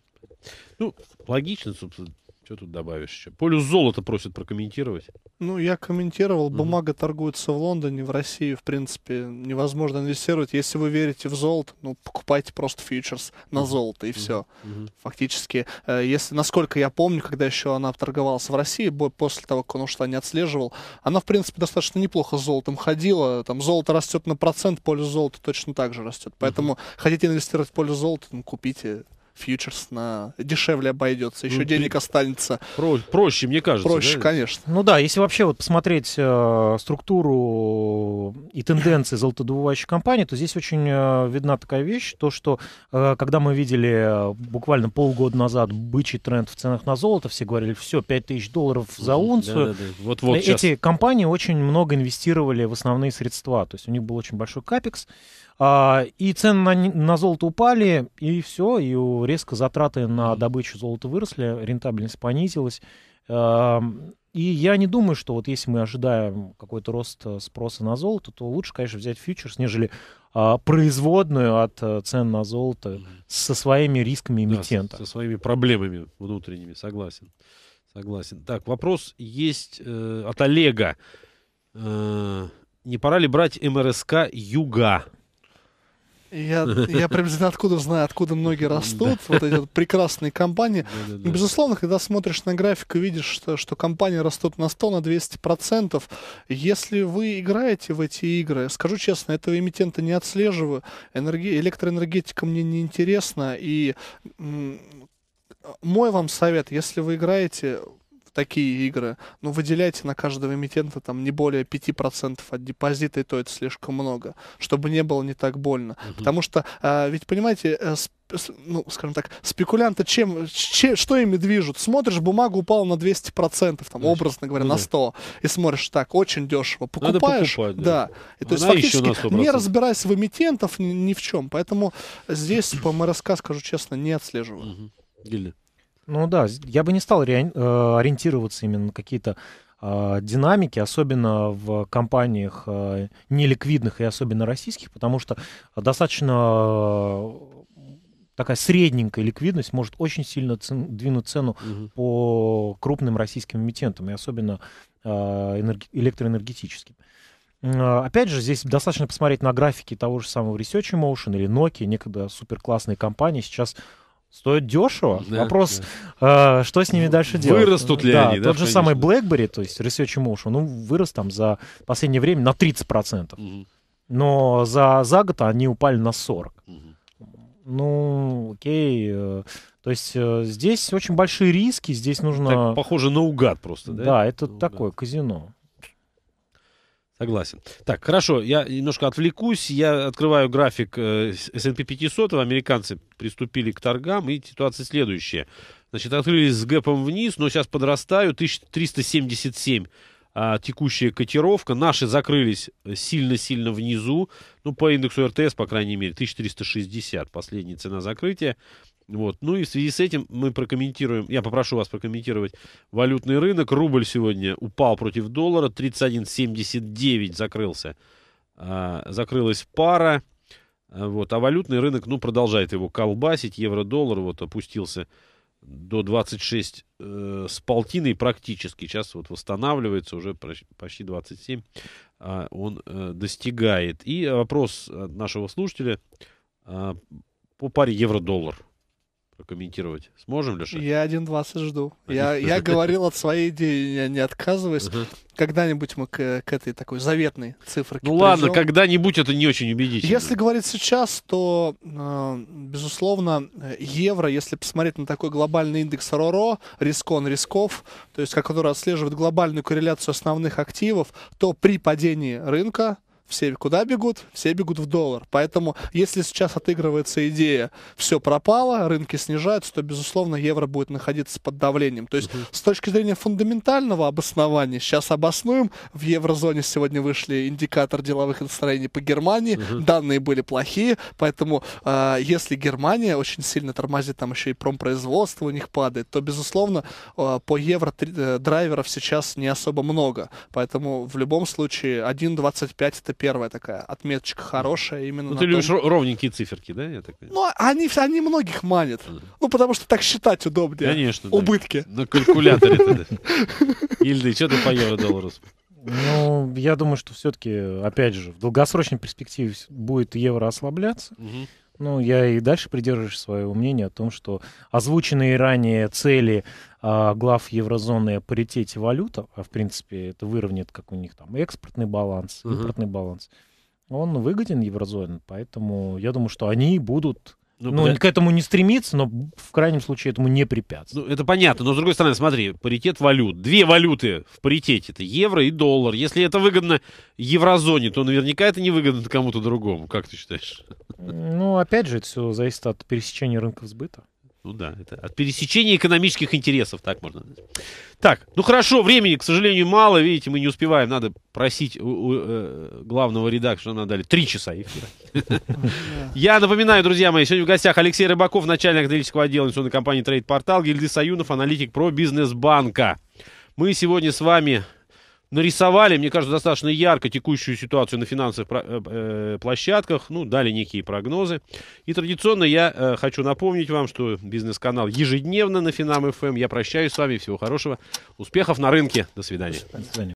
Ну, логично, собственно, что тут добавишь еще? Полюс золота просят прокомментировать. Ну, я комментировал. mm Бумага торгуется в Лондоне, в России, в принципе, невозможно инвестировать. Если вы верите в золото, ну, покупайте просто фьючерс на mm золото, и все. mm Фактически, э, если, насколько я помню, когда еще она торговалась в России, после того, как он ушла, не отслеживал, она, в принципе, достаточно неплохо с золотом ходила. Там золото растет на процент, полюс золота точно так же растет. Поэтому mm хотите инвестировать в полюс золота, ну, купите фьючерс на дешевле обойдется, еще ну, денег останется. Про, проще, мне кажется. Проще, да? конечно. Ну да, если вообще вот посмотреть э, структуру и тенденции золотодобывающих компаний, то здесь очень э, видна такая вещь, то что э, когда мы видели э, буквально полгода назад бычий тренд в ценах на золото, все говорили, все, 5000 долларов за унцию. Да, да, да. Вот, вот э, Эти компании очень много инвестировали в основные средства, то есть у них был очень большой капекс, а, и цены на, на золото упали, и все, и резко затраты на добычу золота выросли, рентабельность понизилась. А, и я не думаю, что вот если мы ожидаем какой-то рост э, спроса на золото, то лучше, конечно, взять фьючерс, нежели а, производную от э, цен на золото со своими рисками эмитента. Да, со, со своими проблемами внутренними, согласен. Согласен. Так, вопрос есть э, от Олега. Э, не пора ли брать МРСК Юга? Я, я приблизительно откуда знаю, откуда многие растут, вот эти вот прекрасные компании. Ну, безусловно, когда смотришь на график и видишь, что, что компании растут на 100, на 200%, если вы играете в эти игры, скажу честно, этого эмитента не отслеживаю, энерги... электроэнергетика мне не интересна, и мой вам совет, если вы играете, такие игры, ну, выделяйте на каждого эмитента там не более 5% от депозита, и то это слишком много, чтобы не было не так больно. Угу. Потому что, э, ведь, понимаете, э, ну, скажем так, спекулянты чем, че, что ими движут? Смотришь, бумага упала на 200%, там, образно говоря, ну, на 100, да. и смотришь, так, очень дешево. Ну, покупаешь, покупать, да. да. И, то есть, фактически, не разбираясь в эмитентов ни, ни в чем. Поэтому здесь, по МРСК, скажу честно, не отслеживаю. Угу. Гильдия. Ну да, я бы не стал э, ориентироваться именно на какие-то а, динамики, особенно в компаниях э, неликвидных и особенно российских, потому что достаточно э, такая средненькая ликвидность может очень сильно двинуть цену угу. по крупным российским эмитентам, и особенно электроэнергетическим. А, опять же, здесь достаточно посмотреть на графики того же самого Research Emotion или Nokia, некогда супер классные компании, сейчас стоят дешево. Да, Вопрос, да. Э, что с ними дальше ну, делать? Вырастут ли да, они? Да, тот да, же самый BlackBerry, то есть Research Emotion, ну, вырос там за последнее время на 30%. Угу. Но за, за год они упали на 40%. Угу. Ну, окей. Э, то есть э, здесь очень большие риски, здесь нужно... Так, похоже на угад просто, да? Да, это на такое казино. Согласен. Так, хорошо, я немножко отвлекусь. Я открываю график э, S&P 500. Американцы приступили к торгам, и ситуация следующая. Значит, открылись с гэпом вниз, но сейчас подрастают. 1377 а, текущая котировка. Наши закрылись э, сильно-сильно внизу. Ну, по индексу РТС, по крайней мере, 1360. Последняя цена закрытия. Вот. Ну и в связи с этим мы прокомментируем, я попрошу вас прокомментировать валютный рынок. Рубль сегодня упал против доллара, 31,79 закрылся, а, закрылась пара. А, вот. А валютный рынок, ну, продолжает его колбасить. Евро-доллар вот опустился до 26 э, с полтиной практически. Сейчас вот восстанавливается уже почти 27. Э, а, он э, достигает. И вопрос э, нашего слушателя э, по паре евро-доллар прокомментировать сможем, Леша? Я один 1.20 жду. Я, я говорил от своей идеи, я не отказываюсь. Uh-huh. Когда-нибудь мы к, к этой такой заветной цифре Ну придем. ладно, когда-нибудь это не очень убедительно. Если говорить сейчас, то, э, безусловно, евро, если посмотреть на такой глобальный индекс РОРО, рискон рисков, то есть который отслеживает глобальную корреляцию основных активов, то при падении рынка все куда бегут? Все бегут в доллар. Поэтому, если сейчас отыгрывается идея, все пропало, рынки снижаются, то, безусловно, евро будет находиться под давлением. То есть, uh-huh. с точки зрения фундаментального обоснования, сейчас обоснуем, в еврозоне сегодня вышли индикатор деловых настроений по Германии, uh-huh. данные были плохие, поэтому, э, если Германия очень сильно тормозит, там еще и промпроизводство у них падает, то, безусловно, э, по евро э, драйверов сейчас не особо много. Поэтому, в любом случае, 1.25 это первая такая отметочка хорошая именно. Ну, ты том... любишь ровненькие циферки, да? Я так... Ну, они, они многих манят. Mm. Ну, потому что так считать удобнее. Конечно. Убытки. Да. На калькуляторе. Ильды, что ты по евро доллару? Ну, я думаю, что все-таки, опять же, в долгосрочной перспективе будет евро ослабляться. Угу. Ну, я и дальше придерживаюсь своего мнения о том, что озвученные ранее цели а, глав еврозоны о паритете валюта, а в принципе это выровняет, как у них там, экспортный баланс, импортный uh-huh. баланс, он выгоден еврозоне, поэтому я думаю, что они будут ну, ну к этому не стремится, но в крайнем случае этому не препятствует. Ну, это понятно, но с другой стороны, смотри, паритет валют. Две валюты в паритете, это евро и доллар. Если это выгодно еврозоне, то наверняка это не выгодно кому-то другому, как ты считаешь? Ну, опять же, это все зависит от пересечения рынков сбыта. Ну да, это от пересечения экономических интересов, так можно Так, ну хорошо, времени, к сожалению, мало, видите, мы не успеваем, надо просить у, у э, главного редактора, нам дали три часа эфира. Я напоминаю, друзья мои, сегодня в гостях Алексей Рыбаков, начальник аналитического отдела инвестиционной компании «Трейд Портал», Гильды Саюнов, аналитик про бизнес-банка. Мы сегодня с вами нарисовали, мне кажется, достаточно ярко текущую ситуацию на финансовых э, э, площадках, ну, дали некие прогнозы. И традиционно я э, хочу напомнить вам, что бизнес-канал ежедневно на Финам.ФМ. Эм. Я прощаюсь с вами, всего хорошего, успехов на рынке, до свидания. До свидания.